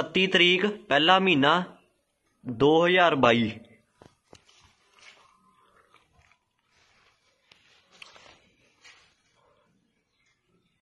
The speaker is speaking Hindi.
कत्ती तरीक पहला महीना दो हज़ार बई